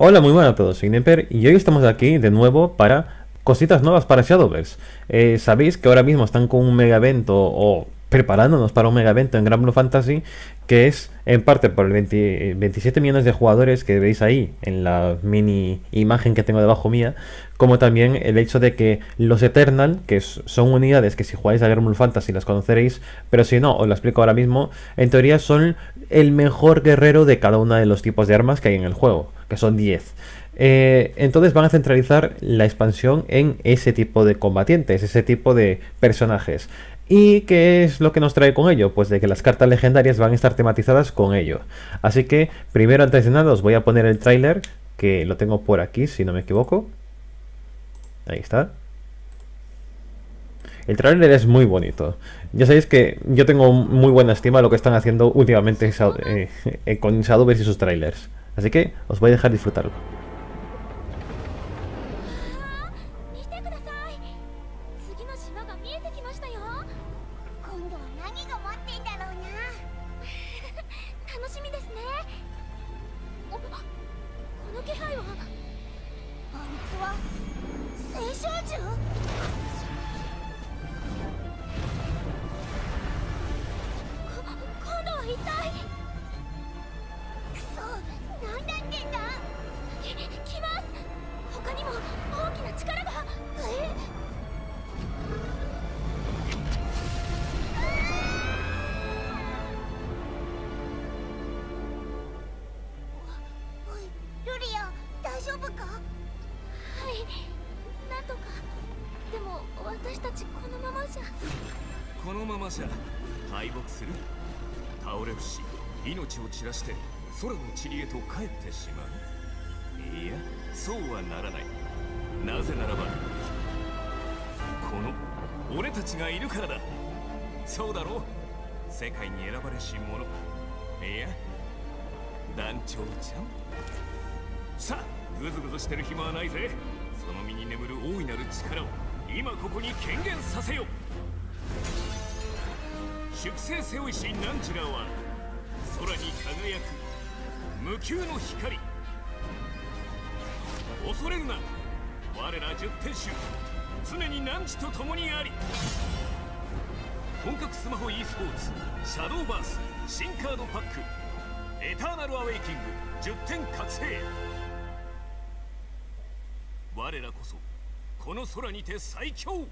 Hola, muy buenas a todos, soy Nemper y hoy estamos aquí de nuevo para cositas nuevas para Shadowverse. Eh, sabéis que ahora mismo están con un mega evento o preparándonos para un mega evento en Gran Blue Fantasy, que es en parte por el 27 millones de jugadores que veis ahí en la mini imagen que tengo debajo mía, como también el hecho de que los Eternal, que son unidades que si jugáis a Gran Fantasy las conoceréis, pero si no, os lo explico ahora mismo, en teoría son el mejor guerrero de cada uno de los tipos de armas que hay en el juego, que son 10. Eh, entonces van a centralizar la expansión en ese tipo de combatientes, ese tipo de personajes. ¿Y qué es lo que nos trae con ello? Pues de que las cartas legendarias van a estar tematizadas con ello. Así que primero antes de nada os voy a poner el tráiler, que lo tengo por aquí si no me equivoco. Ahí está. El tráiler es muy bonito. Ya sabéis que yo tengo muy buena estima de lo que están haciendo últimamente eh, eh, con Shadowverse y sus trailers. Así que os voy a dejar disfrutarlo. 敗北する倒れるし命を散らして空の塵へと帰ってしまういやそうはならないなぜならばこの俺たちがいるからだそうだろう世界に選ばれし者いや団長ちゃんさあグズグズしてる暇はないぜその身に眠る大いなる力を今ここに権限させよう粛清背負い師ナンジラは空に輝く無休の光恐れるな我ら十天衆常に汝と共にあり本格スマホ e スポーツシャドーバース新カードパックエターナルアウェイキング10点覚醒我らこそこの空にて最強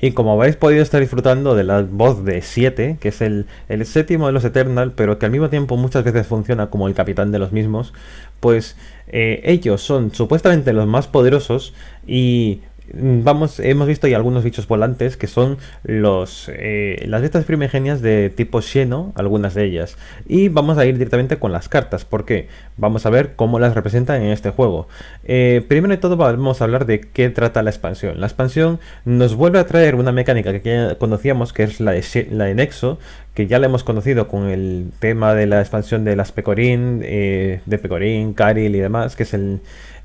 Y como habéis podido estar disfrutando de la voz de 7, que es el, séptimo de los Eternal, pero que al mismo tiempo muchas veces funciona como el capitán de los mismos, pues eh, ellos son supuestamente los más poderosos y vamos, hemos visto ya algunos bichos volantes que son los, eh, las bestias primigenias de tipo Xeno, algunas de ellas. Y vamos a ir directamente con las cartas, porque vamos a ver cómo las representan en este juego. Eh, primero de todo vamos a hablar de qué trata la expansión. La expansión nos vuelve a traer una mecánica que ya conocíamos, que es la de, la Nexo, que ya la hemos conocido con el tema de la expansión de las Pecorín, eh, de Pecorín, Caril y demás, que es el,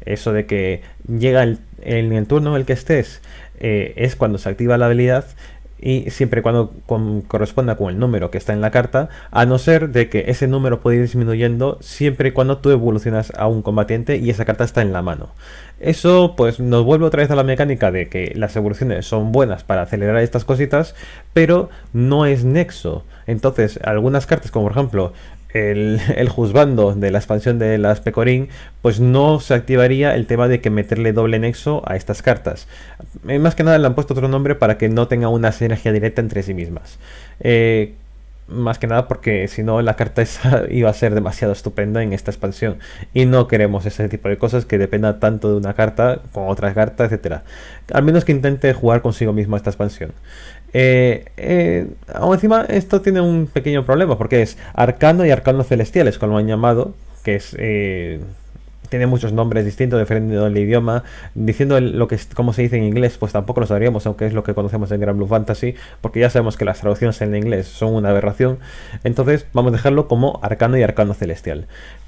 eso de que llega el en el turno en el que estés, eh, es cuando se activa la habilidad y siempre y cuando corresponda con el número que está en la carta, a no ser de que ese número puede ir disminuyendo siempre y cuando tú evolucionas a un combatiente y esa carta está en la mano. Eso pues nos vuelve otra vez a la mecánica de que las evoluciones son buenas para acelerar estas cositas, pero no es nexo. Entonces, algunas cartas como por ejemplo el, juzgando de la expansión de las Pecorín, pues no se activaría el tema de que meterle doble nexo a estas cartas. Eh, más que nada le han puesto otro nombre para que no tenga una sinergia directa entre sí mismas. Eh, más que nada porque si no la carta iba a ser demasiado estupenda en esta expansión y no queremos ese tipo de cosas que dependa tanto de una carta con otras cartas, etcétera. Al menos que intente jugar consigo mismo esta expansión. Eh, eh, aún encima, esto tiene un pequeño problema, porque es arcano y arcano celestiales, como lo han llamado, que es... Eh, tiene muchos nombres distintos dependiendo del idioma. Diciendo lo que como se dice en inglés, pues tampoco lo sabríamos, aunque es lo que conocemos en Gran Blue Fantasy, porque ya sabemos que las traducciones en inglés son una aberración. Entonces vamos a dejarlo como arcano y arcano celestial.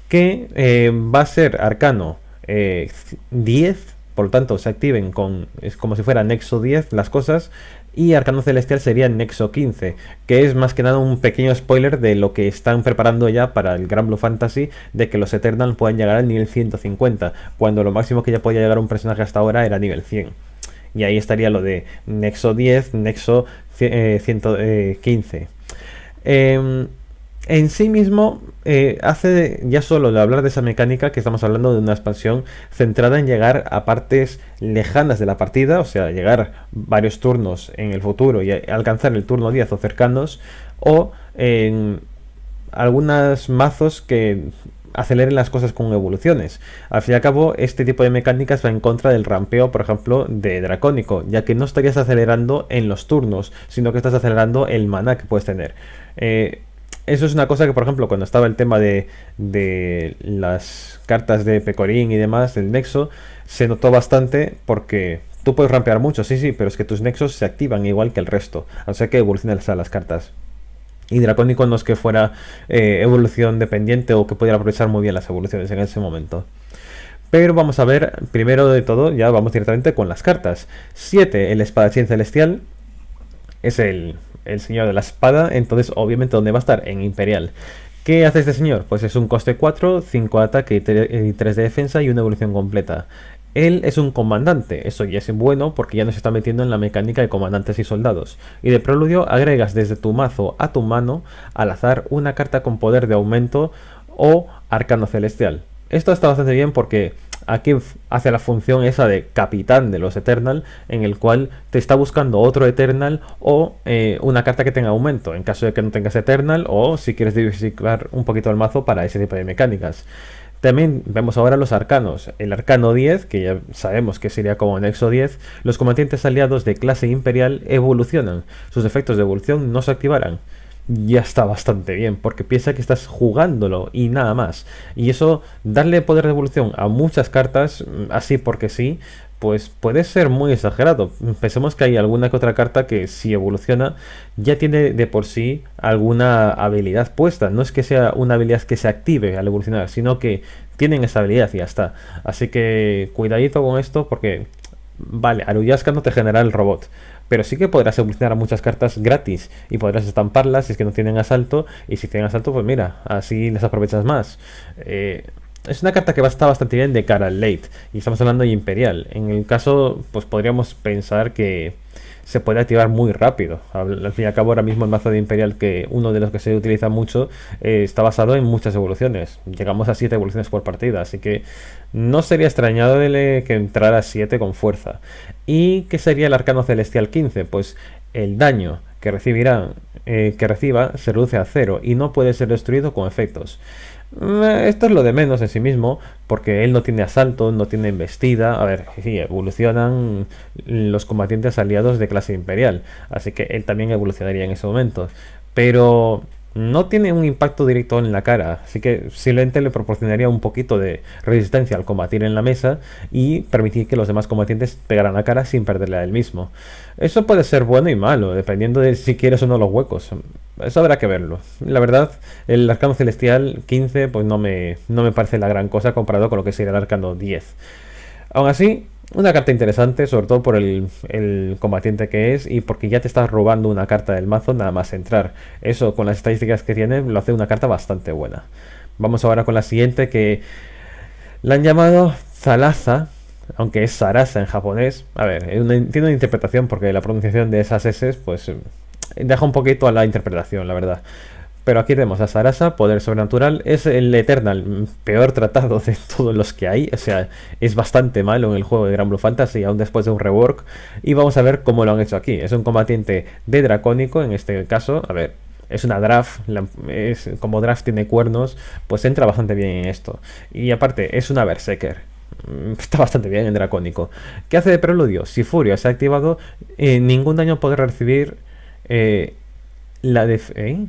Que eh, va a ser arcano eh, 10, por lo tanto se activen con, es como si fuera nexo 10 las cosas, y Arcano Celestial sería Nexo 15, que es más que nada un pequeño spoiler de lo que están preparando ya para el Gran Blue Fantasy, de que los Eternals puedan llegar al nivel 150, cuando lo máximo que ya podía llegar un personaje hasta ahora era nivel 100. Y ahí estaría lo de Nexo 10, Nexo 115. Eh, en sí mismo eh, hace ya solo de hablar de esa mecánica que estamos hablando de una expansión centrada en llegar a partes lejanas de la partida, o sea, llegar varios turnos en el futuro y alcanzar el turno 10 o cercanos, o en algunos mazos que aceleren las cosas con evoluciones. Al fin y al cabo, este tipo de mecánicas va en contra del rampeo, por ejemplo, de Dracónico, ya que no estarías acelerando en los turnos, sino que estás acelerando el mana que puedes tener. Eh, eso es una cosa que, por ejemplo, cuando estaba el tema de, las cartas de Pecorín y demás, del nexo, se notó bastante porque tú puedes rampear mucho, sí, sí, pero es que tus nexos se activan igual que el resto. O sea que evolucionan las cartas. Y Dracónico no es que fuera eh, evolución dependiente o que pudiera aprovechar muy bien las evoluciones en ese momento. Pero vamos a ver, primero de todo, ya vamos directamente con las cartas. 7, el espadachín celestial es el, el señor de la espada, entonces obviamente ¿dónde va a estar? En Imperial. ¿Qué hace este señor? Pues es un coste 4, 5 ataque y 3 de defensa y una evolución completa. Él es un comandante, eso ya es bueno porque ya nos está metiendo en la mecánica de comandantes y soldados. Y de preludio agregas desde tu mazo a tu mano al azar una carta con poder de aumento o arcano celestial. Esto está bastante bien porque Aquí hace la función esa de capitán de los Eternal, en el cual te está buscando otro Eternal o eh, una carta que tenga aumento, en caso de que no tengas Eternal, o si quieres diversificar un poquito el mazo para ese tipo de mecánicas. También vemos ahora los arcanos. El arcano 10, que ya sabemos que sería como Nexo 10, los combatientes aliados de clase imperial evolucionan. Sus efectos de evolución no se activarán ya está bastante bien, porque piensa que estás jugándolo y nada más. Y eso, darle poder de evolución a muchas cartas, mm, así porque sí, pues puede ser muy exagerado. Pensemos que hay alguna que otra carta que si evoluciona ya tiene de por sí alguna habilidad puesta. No es que sea una habilidad que se active al evolucionar, sino que tienen esa habilidad y ya está. Así que cuidadito con esto porque, vale, Aruyasca no te genera el robot, pero sí que podrás evolucionar a muchas cartas gratis y podrás estamparlas si es que no tienen asalto y si tienen asalto pues mira, así las aprovechas más. Eh, es una carta que va a estar bastante bien de cara al late y estamos hablando de Imperial. En el caso pues podríamos pensar que se puede activar muy rápido. Al fin y al cabo, ahora mismo el mazo de Imperial, que uno de los que se utiliza mucho, eh, está basado en muchas evoluciones. Llegamos a 7 evoluciones por partida, así que no sería extrañado que entrara 7 con fuerza. ¿Y qué sería el Arcano Celestial 15? Pues el daño que recibirá, eh, que reciba se reduce a cero y no puede ser destruido con efectos. Eh, esto es lo de menos en sí mismo, porque él no tiene asalto, no tiene embestida. A ver, sí, evolucionan los combatientes aliados de clase imperial, así que él también evolucionaría en ese momento. Pero no tiene un impacto directo en la cara, así que simplemente le proporcionaría un poquito de resistencia al combatir en la mesa y permitir que los demás combatientes pegaran la cara sin perderla él mismo. Eso puede ser bueno y malo, dependiendo de si quieres o no los huecos. Eso habrá que verlo. La verdad, el arcano celestial 15 pues no me, no me parece la gran cosa comparado con lo que sería el arcano 10. Aún así, una carta interesante, sobre todo por el, combatiente que es y porque ya te estás robando una carta del mazo nada más entrar. Eso con las estadísticas que tiene lo hace una carta bastante buena. Vamos ahora con la siguiente que la han llamado Zalaza, aunque es Sarasa en japonés. A ver, entiendo tiene una interpretación porque la pronunciación de esas S pues eh, deja un poquito a la interpretación, la verdad. Pero aquí vemos a Sarasa, poder sobrenatural. Es el Eternal, mm, peor tratado de todos los que hay. O sea, es bastante malo en el juego de Gran Blue Fantasy, aún después de un rework. Y vamos a ver cómo lo han hecho aquí. Es un combatiente de dracónico, en este caso. A ver, es una draft, como draft tiene cuernos, pues entra bastante bien en esto. Y aparte, es una Berserker. Mm, está bastante bien en dracónico. ¿Qué hace de preludio? Si Furia se ha activado, eh, ningún daño podrá recibir eh, la def. ¿eh?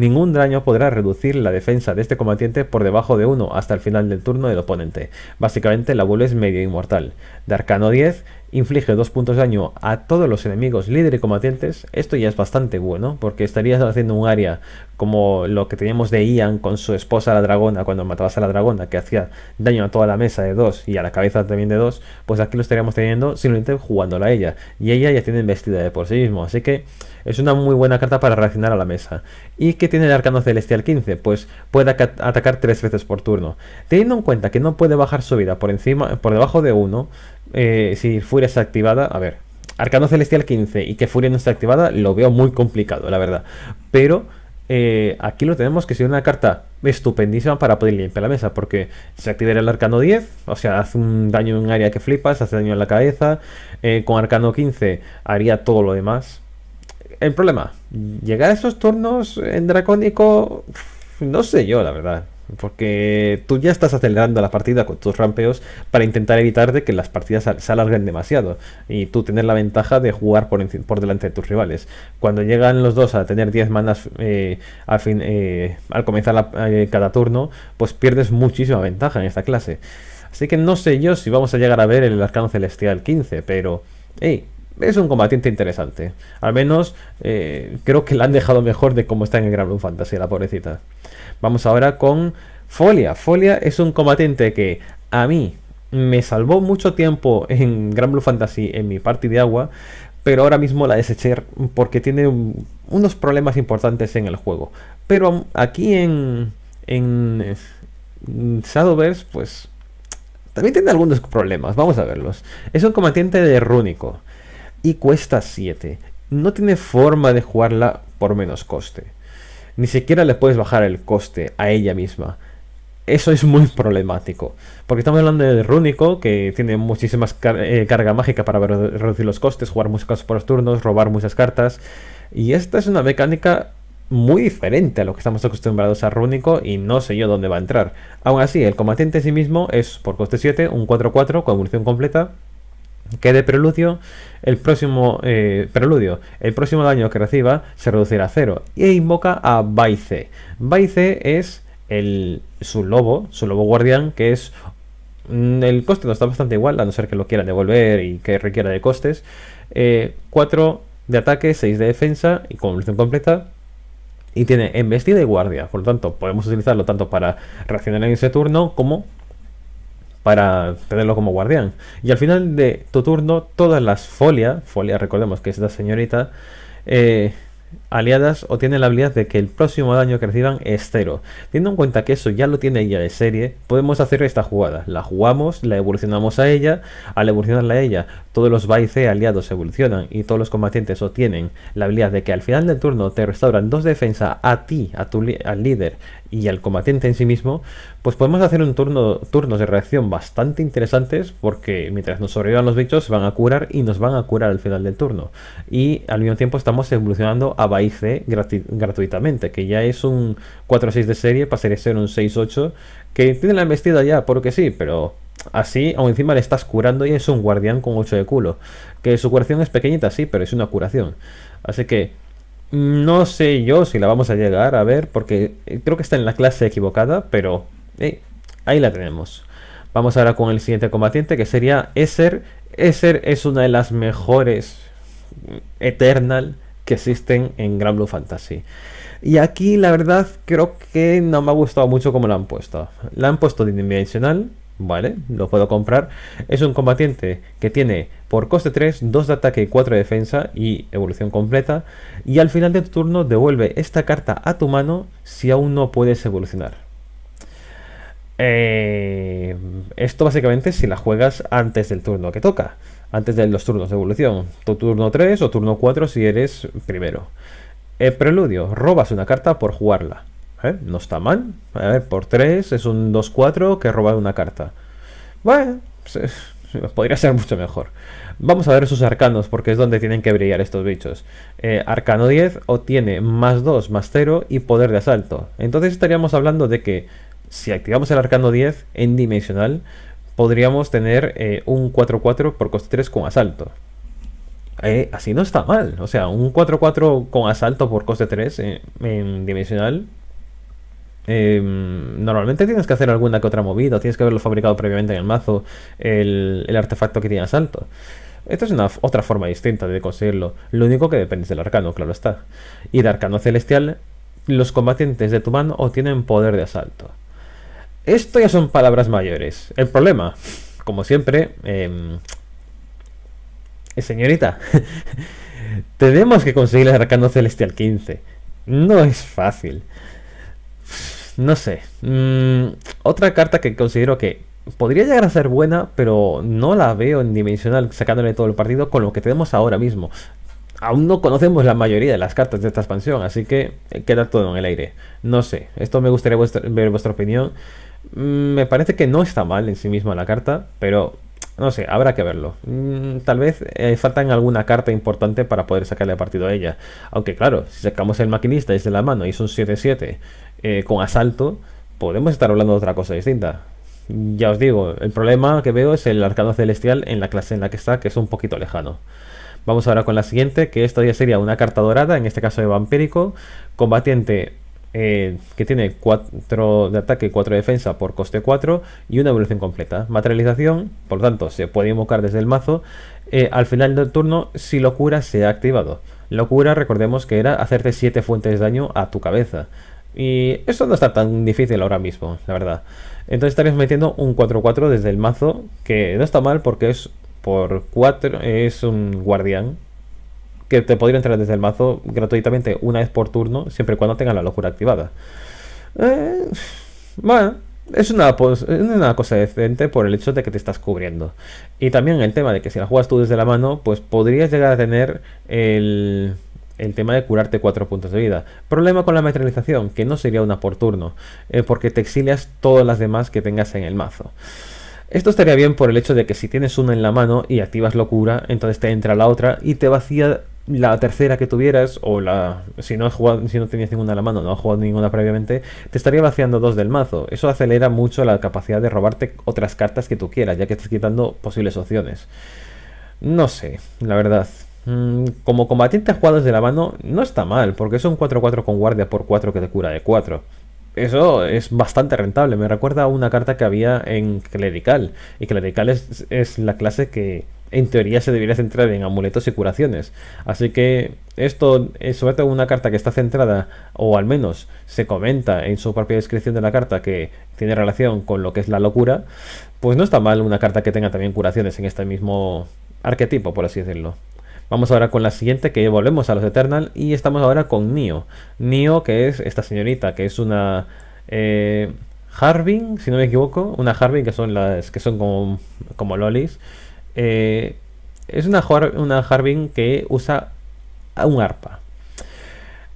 Ningún daño podrá reducir la defensa de este combatiente por debajo de 1 hasta el final del turno del oponente. Básicamente la es medio inmortal. De arcano 10 inflige 2 puntos de daño a todos los enemigos líder y combatientes, esto ya es bastante bueno, porque estarías haciendo un área como lo que teníamos de Ian con su esposa la dragona cuando matabas a la dragona, que hacía daño a toda la mesa de 2 y a la cabeza también de 2, pues aquí lo estaríamos teniendo simplemente jugándola a ella, y ella ya tiene investida de por sí mismo, así que es una muy buena carta para reaccionar a la mesa. ¿Y qué tiene el Arcano Celestial 15? Pues puede atacar 3 veces por turno. Teniendo en cuenta que no puede bajar su vida por, encima, por debajo de 1, eh, si Furia está activada, a ver, Arcano Celestial 15 y que Furia no está activada, lo veo muy complicado, la verdad. Pero eh, aquí lo tenemos que ser una carta estupendísima para poder limpiar la mesa, porque se activará el Arcano 10, o sea, hace un daño en un área que flipas, hace daño en la cabeza, eh, con Arcano 15 haría todo lo demás. El problema, llegar a esos turnos en Dracónico, no sé yo, la verdad. Porque tú ya estás acelerando la partida con tus rampeos para intentar evitar de que las partidas se alarguen demasiado y tú tener la ventaja de jugar por, delante de tus rivales. Cuando llegan los dos a tener 10 manas eh, al, eh, al comenzar eh, cada turno, pues pierdes muchísima ventaja en esta clase. Así que no sé yo si vamos a llegar a ver el Arcano Celestial 15, pero... es un combatiente interesante. Al menos creo que la han dejado mejor de cómo está en el Gran Blue Fantasy, la pobrecita. Vamos ahora con Folia. Folia es un combatiente que a mí me salvó mucho tiempo en Gran Blue Fantasy en mi party de agua, pero ahora mismo la deseché porque tiene unos problemas importantes en el juego. Pero aquí en, en mm, Shadowverse, pues también tiene algunos problemas, vamos a verlos. Es un combatiente de rúnico y cuesta 7. No tiene forma de jugarla por menos coste ni siquiera le puedes bajar el coste a ella misma. Eso es muy problemático. Porque estamos hablando de Rúnico, que tiene muchísimas eh, carga mágica para reducir los costes, jugar muchos casos por los turnos, robar muchas cartas. Y esta es una mecánica muy diferente a lo que estamos acostumbrados a Rúnico y no sé yo dónde va a entrar. Aún así, el combatiente en sí mismo es por coste 7, un 4-4 con evolución completa que de preludio, el próximo eh, preludio, el próximo daño que reciba se reducirá a cero. E invoca a Baice. Baice es su lobo, su lobo guardián, que es... Mm, el coste no está bastante igual, a no ser que lo quieran devolver y que requiera de costes. 4 eh, de ataque, 6 de defensa y con completa. Y tiene embestida y guardia. Por lo tanto, podemos utilizarlo tanto para reaccionar en ese turno como para tenerlo como guardián. Y al final de tu turno, todas las folias, folia recordemos que es la señorita, eh, aliadas o tienen la habilidad de que el próximo daño que reciban es cero. Teniendo en cuenta que eso ya lo tiene ella de serie, podemos hacer esta jugada. La jugamos, la evolucionamos a ella, al evolucionarla a ella todos los Baize aliados evolucionan y todos los combatientes obtienen la habilidad de que al final del turno te restauran dos defensa a ti, a tu al líder y al combatiente en sí mismo, pues podemos hacer un turno turnos de reacción bastante interesantes porque mientras nos sobrevivan los bichos van a curar y nos van a curar al final del turno. Y al mismo tiempo estamos evolucionando a Baize gratuitamente, que ya es un 4-6 de serie, pasaría a ser un 6-8 que tiene la embestida ya, porque sí, pero Así, aún encima le estás curando y es un guardián con 8 de culo. Que su curación es pequeñita, sí, pero es una curación. Así que mm, no sé yo si la vamos a llegar a ver, porque eh, creo que está en la clase equivocada, pero eh, ahí la tenemos. Vamos ahora con el siguiente combatiente, que sería Eser Esser es una de las mejores mm, Eternal que existen en Gran Blue Fantasy. Y aquí la verdad creo que no me ha gustado mucho como la han puesto. La han puesto dimensional, Vale, lo puedo comprar. Es un combatiente que tiene por coste 3, 2 de ataque y 4 de defensa y evolución completa. Y al final de tu turno devuelve esta carta a tu mano si aún no puedes evolucionar. Eh, esto básicamente si la juegas antes del turno que toca. Antes de los turnos de evolución. Tu turno 3 o turno 4 si eres primero. El preludio. Robas una carta por jugarla. ¿Eh? No está mal. A ¿eh? ver, por 3 es un 2-4 que roba una carta. Bueno, podría ser mucho mejor. Vamos a ver sus arcanos, porque es donde tienen que brillar estos bichos. Eh, arcano 10 obtiene más 2, más 0 y poder de asalto. Entonces estaríamos hablando de que si activamos el arcano 10 en dimensional, podríamos tener un 4-4 por coste 3 con asalto. así no está mal. O sea, un 4-4 con asalto por coste 3 en dimensional Em, normalmente tienes que hacer alguna que otra movida, tienes que haberlo fabricado previamente en el mazo, el, artefacto que tiene asalto. Esto es una, otra forma distinta de conseguirlo. Lo único que depende del arcano, claro está. Y de arcano celestial, los combatientes de tu mano obtienen poder de asalto. Esto ya son palabras mayores. El problema, como siempre, em, señorita, tenemos que conseguir el arcano celestial 15. No es fácil. No sé. Mm, otra carta que considero que podría llegar a ser buena, pero no la veo en dimensional sacándole todo el partido con lo que tenemos ahora mismo. Aún no conocemos la mayoría de las cartas de esta expansión, así que eh, queda todo en el aire. No sé, esto me gustaría ver vuestra opinión. Mm, me parece que no está mal en sí misma la carta, pero no sé, habrá que verlo. Mm, tal vez falta eh, faltan alguna carta importante para poder sacarle partido a ella. Aunque claro, si sacamos el maquinista es de la mano y son 7-7 eh, con asalto, podemos estar hablando de otra cosa distinta. Ya os digo, el problema que veo es el arcado celestial en la clase en la que está, que es un poquito lejano. Vamos ahora con la siguiente, que esta ya sería una carta dorada, en este caso de vampírico, combatiente eh, que tiene 4 de ataque y 4 de defensa por coste 4 y una evolución completa. Materialización, por lo tanto, se puede invocar desde el mazo. Eh, al final del turno, si locura se ha activado. Locura, recordemos que era hacerte 7 fuentes de daño a tu cabeza. Y eso no está tan difícil ahora mismo, la verdad. Entonces estarías metiendo un 4-4 desde el mazo, que no está mal porque es por 4, es un guardián, que te podría entrar desde el mazo gratuitamente una vez por turno, siempre y cuando tenga la locura activada. Eh, bueno, es una, es una cosa decente por el hecho de que te estás cubriendo. Y también el tema de que si la juegas tú desde la mano, pues podrías llegar a tener el el tema de curarte cuatro puntos de vida. Problema con la materialización, que no sería una por turno, eh, porque te exilias todas las demás que tengas en el mazo. Esto estaría bien por el hecho de que si tienes una en la mano y activas locura, entonces te entra la otra y te vacía la tercera que tuvieras, o la. Si no has jugado, si no tenías ninguna en la mano, no has jugado ninguna previamente, te estaría vaciando dos del mazo. Eso acelera mucho la capacidad de robarte otras cartas que tú quieras, ya que estás quitando posibles opciones. No sé, la verdad. Mm, como combatiente jugados de la mano no está mal, porque son 4-4 con guardia por 4 que te cura de 4. Eso es bastante rentable, me recuerda a una carta que había en Clerical, y Clerical es, es la clase que en teoría se debería centrar en amuletos y curaciones. Así que esto, eh, sobre todo una carta que está centrada, o al menos se comenta en su propia descripción de la carta que tiene relación con lo que es la locura, pues no está mal una carta que tenga también curaciones en este mismo arquetipo, por así decirlo. Vamos ahora con la siguiente que volvemos a los Eternal y estamos ahora con Nio. Nio que es esta señorita que es una eh, Harbin, si no me equivoco, una Harbin que son las que son como, lolis. Eh, es una, una Harbin que usa un arpa.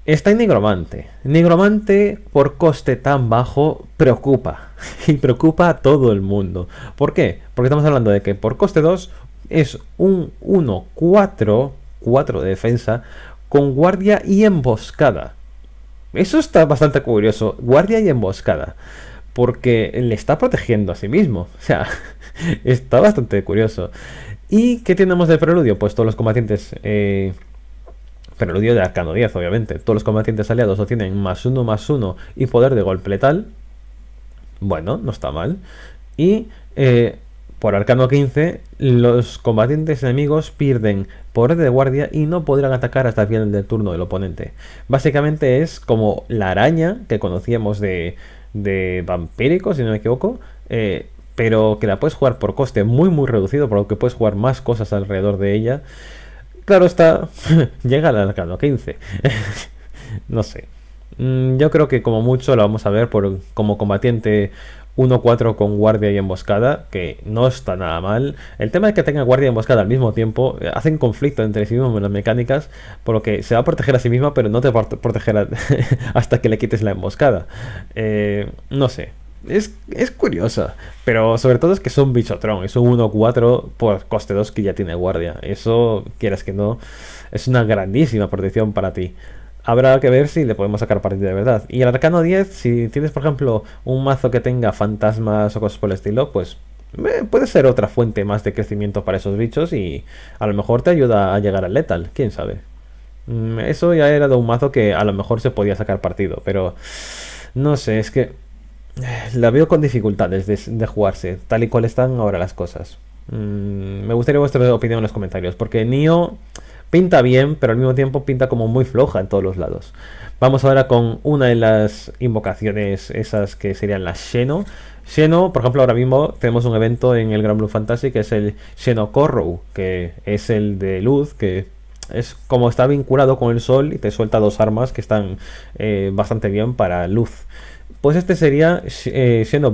Está en Negromante, Negromante por coste tan bajo preocupa. Y preocupa a todo el mundo. ¿Por qué? Porque estamos hablando de que por coste 2 es un 1-4, 4 de defensa, con guardia y emboscada. Eso está bastante curioso, guardia y emboscada. Porque le está protegiendo a sí mismo. O sea, está bastante curioso. ¿Y qué tenemos de preludio? Pues todos los combatientes... Eh, preludio de Arcano 10, obviamente. Todos los combatientes aliados obtienen más 1, más uno y poder de golpe letal. Bueno, no está mal. Y eh, por Arcano 15, los combatientes enemigos pierden poder de guardia y no podrán atacar hasta el final del turno del oponente. Básicamente es como la araña que conocíamos de, de Vampírico, si no me equivoco, eh, pero que la puedes jugar por coste muy muy reducido, por lo que puedes jugar más cosas alrededor de ella. Claro está, llega al Arcano 15. no sé. Mm, yo creo que como mucho la vamos a ver por, como combatiente 1-4 con guardia y emboscada, que no está nada mal. El tema es que tenga guardia y emboscada al mismo tiempo eh, hacen conflicto entre sí mismos en las mecánicas, por lo que se va a proteger a sí misma, pero no te va a proteger hasta que le quites la emboscada. Eh, no sé. Es, es, curiosa, pero sobre todo es que son bichotrón, es un 1-4 por coste 2 que ya tiene guardia. Eso, quieras que no, es una grandísima protección para ti habrá que ver si le podemos sacar partido de verdad. Y el arcano 10, si tienes, por ejemplo, un mazo que tenga fantasmas o cosas por el estilo, pues puede ser otra fuente más de crecimiento para esos bichos y a lo mejor te ayuda a llegar al letal, quién sabe. Mm, eso ya era de un mazo que a lo mejor se podía sacar partido, pero no sé, es que eh, la veo con dificultades de, jugarse, tal y cual están ahora las cosas. Mm, me gustaría vuestra opinión en los comentarios, porque Nio... Pinta bien, pero al mismo tiempo pinta como muy floja en todos los lados. Vamos ahora con una de las invocaciones, esas que serían las Xeno. Xeno, por ejemplo, ahora mismo tenemos un evento en el Gran Blue Fantasy que es el Xeno Corrow, que es el de luz, que es como está vinculado con el sol y te suelta dos armas que están eh, bastante bien para luz. Pues este sería eh, Xeno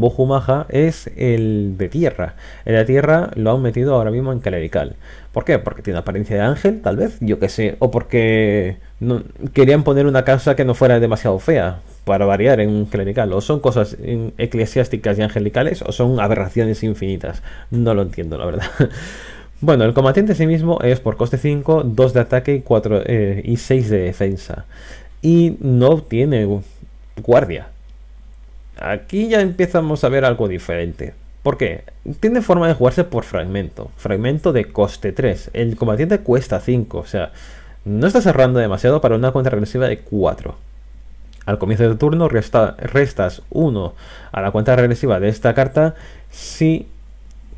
es el de tierra. El de tierra lo han metido ahora mismo en Clerical. ¿Por qué? Porque tiene apariencia de ángel, tal vez, yo qué sé, o porque no, querían poner una casa que no fuera demasiado fea, para variar en un clerical, o son cosas eclesiásticas y angelicales, o son aberraciones infinitas. No lo entiendo, la verdad. Bueno, el combatiente en sí mismo es por coste 5, 2 de ataque y, eh, y 6 de defensa. Y no tiene guardia. Aquí ya empezamos a ver algo diferente. ¿Por qué? Tiene forma de jugarse por fragmento. Fragmento de coste 3. El combatiente cuesta 5. O sea, no está cerrando demasiado para una cuenta regresiva de 4. Al comienzo de turno restas 1 a la cuenta regresiva de esta carta si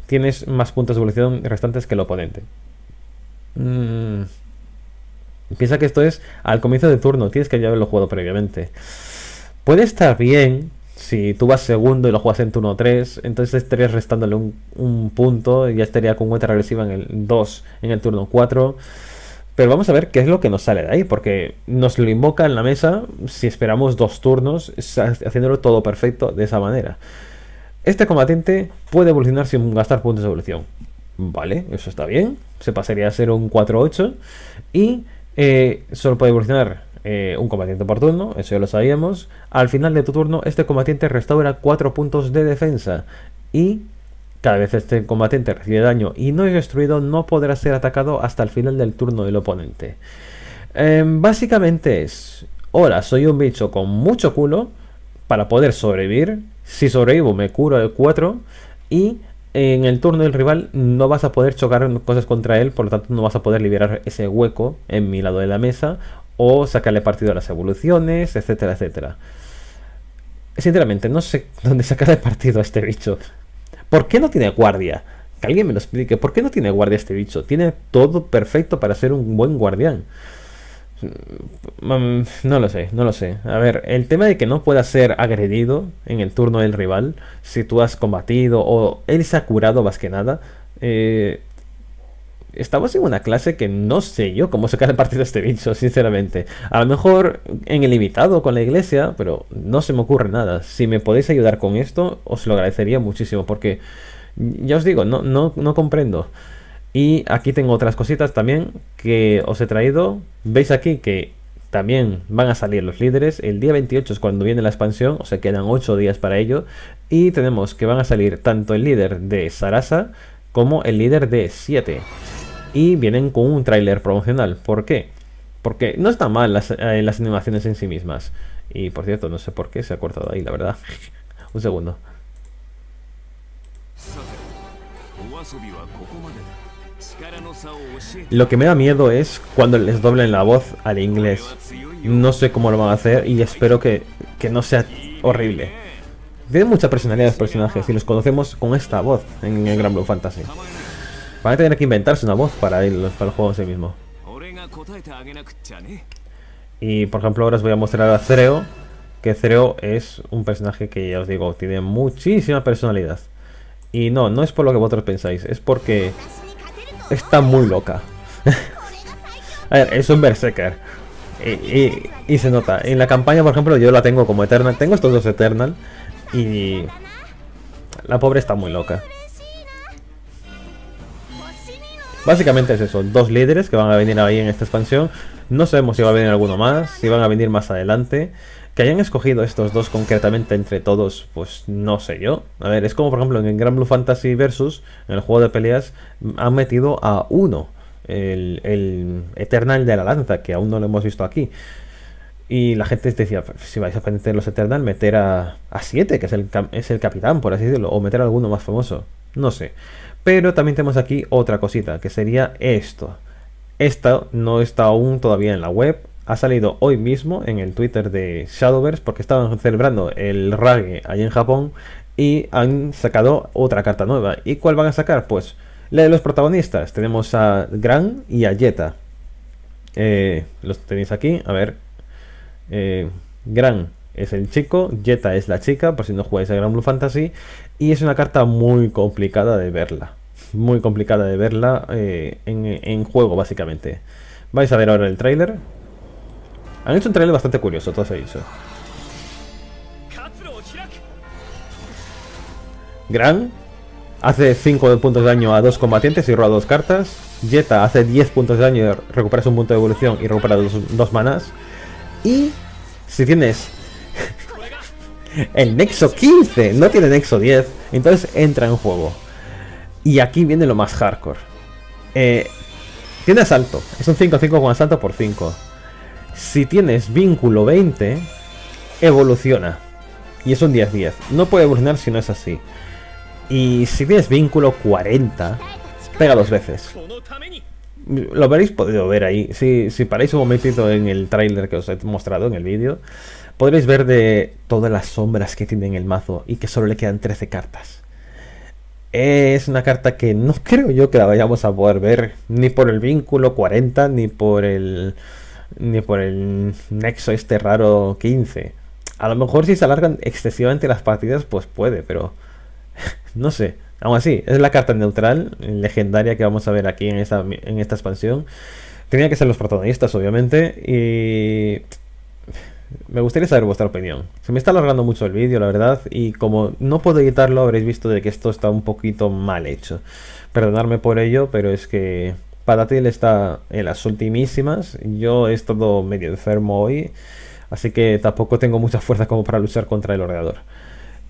tienes más puntos de evolución restantes que el oponente. Mm. Piensa que esto es al comienzo de turno, tienes que ya haberlo jugado previamente. Puede estar bien, si tú vas segundo y lo juegas en turno 3 entonces estarías restándole un, punto y ya estaría con cuenta regresiva en el 2, en el turno 4. Pero vamos a ver qué es lo que nos sale de ahí, porque nos lo invoca en la mesa si esperamos dos turnos, haciéndolo todo perfecto de esa manera. Este combatiente puede evolucionar sin gastar puntos de evolución. Vale, eso está bien. Se pasaría a ser un 4-8 y eh, solo puede evolucionar eh, un combatiente por turno, eso ya lo sabíamos. Al final de tu turno, este combatiente restaura 4 puntos de defensa. Y cada vez este combatiente recibe daño y no es destruido, no podrá ser atacado hasta el final del turno del oponente. Em, básicamente es, Hola, soy un bicho con mucho culo para poder sobrevivir. Si sobrevivo me curo el 4 y en el turno del rival no vas a poder chocar cosas contra él, por lo tanto no vas a poder liberar ese hueco en mi lado de la mesa o sacarle partido a las evoluciones, etcétera, etcétera. Sinceramente, no sé dónde sacarle partido a este bicho. ¿Por qué no tiene guardia? Que alguien me lo explique. ¿Por qué no tiene guardia este bicho? Tiene todo perfecto para ser un buen guardián. Mm, mm, no lo sé, no lo sé. A ver, el tema de que no pueda ser agredido en el turno del rival, si tú has combatido o él se ha curado más que nada, eh, estamos en una clase que no sé yo cómo sacar el partido este bicho, sinceramente. A lo mejor en el invitado con la iglesia, pero no se me ocurre nada. Si me podéis ayudar con esto, os lo agradecería muchísimo, porque ya os digo, no, no, no comprendo. Y aquí tengo otras cositas también que os he traído. Veis aquí que también van a salir los líderes. El día 28 es cuando viene la expansión, o sea, quedan 8 días para ello. Y tenemos que van a salir tanto el líder de Sarasa como el líder de 7 y vienen con un tráiler promocional. ¿Por qué? Porque no están mal eh, las, animaciones en sí mismas. Y por cierto, no sé por qué se ha cortado ahí, la verdad. un segundo. Lo que me da miedo es cuando les doblen la voz al inglés. No sé cómo lo van a hacer y espero que, no sea horrible. Tienen mucha personalidad los personajes y los conocemos con esta voz en el Gran Blue Fantasy. Van a tener que inventarse una voz para el, para el juego en sí mismo. Y por ejemplo ahora os voy a mostrar a Zreo, que Zero es un personaje que ya os digo, tiene muchísima personalidad. Y no, no es por lo que vosotros pensáis, es porque está muy loca. a ver, es un berserker. y, se nota. En la campaña, por ejemplo, yo la tengo como Eternal. Tengo estos dos Eternal. Y... La pobre está muy loca. Básicamente es eso, dos líderes que van a venir ahí en esta expansión. No sabemos si va a venir alguno más, si van a venir más adelante. Que hayan escogido estos dos concretamente entre todos, pues no sé yo. A ver, es como por ejemplo en Gran Blue Fantasy Versus, en el juego de peleas, han metido a uno, el, Eternal de la Lanza, que aún no lo hemos visto aquí. Y la gente decía, si vais a meter los Eternal, meter a Siete, que es el, es el capitán, por así decirlo, o meter a alguno más famoso. No sé. Pero también tenemos aquí otra cosita, que sería esto. Esta no está aún todavía en la web. Ha salido hoy mismo en el Twitter de Shadowverse porque estaban celebrando el Rage allí en Japón y han sacado otra carta nueva. ¿Y cuál van a sacar? Pues la de los protagonistas. Tenemos a Gran y a Jetta. Eh, los tenéis aquí. A ver. Eh, Gran es el chico, Jetta es la chica, por si no jugáis a Gran Blue Fantasy, y es una carta muy complicada de verla, muy complicada de verla eh, en, juego básicamente. Vais a ver ahora el trailer Han hecho un trailer bastante curioso, todo se hizo Gran hace 5 puntos de daño a dos combatientes y roba dos cartas. Jetta hace 10 puntos de daño, recuperas un punto de evolución y recuperas dos, dos manas. Y si tienes el Nexo 15, no tiene Nexo 10. Entonces entra en juego. Y aquí viene lo más hardcore. Eh, tiene asalto. Es un 5-5 con asalto por 5. Si tienes vínculo 20, evoluciona. Y es un 10-10. No puede evolucionar si no es así. Y si tienes vínculo 40, pega dos veces. Lo habréis podido ver ahí. Si, si paráis un momentito en el trailer que os he mostrado en el vídeo, Podréis ver de todas las sombras que tiene en el mazo y que solo le quedan 13 cartas. Es una carta que no creo yo que la vayamos a poder ver ni por el vínculo 40 ni por el ni por el nexo este raro 15. A lo mejor si se alargan excesivamente las partidas pues puede, pero no sé. Aún así, es la carta neutral legendaria que vamos a ver aquí en esta, en esta expansión. Tenía que ser los protagonistas, obviamente. Y me gustaría saber vuestra opinión. Se me está alargando mucho el vídeo, la verdad, y como no puedo editarlo, habréis visto de que esto está un poquito mal hecho. Perdonadme por ello, pero es que Patatil está en las ultimísimas. Yo he estado medio enfermo hoy, así que tampoco tengo mucha fuerza como para luchar contra el ordenador.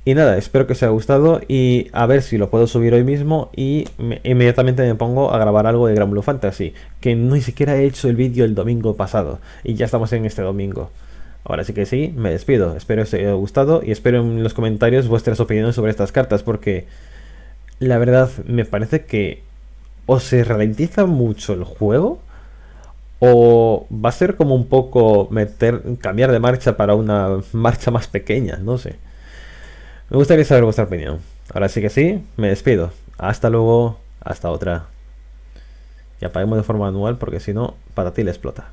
Y nada, espero que os haya gustado y a ver si lo puedo subir hoy mismo y inmediatamente me pongo a grabar algo de Gran Blue Fantasy, que ni siquiera he hecho el vídeo el domingo pasado y ya estamos en este domingo. Ahora sí que sí, me despido. Espero que os haya gustado y espero en los comentarios vuestras opiniones sobre estas cartas porque la verdad me parece que o se ralentiza mucho el juego o va a ser como un poco meter cambiar de marcha para una marcha más pequeña, no sé. Me gustaría saber vuestra opinión. Ahora sí que sí, me despido. Hasta luego, hasta otra. Y apaguemos de forma anual porque si no, para ti le explota.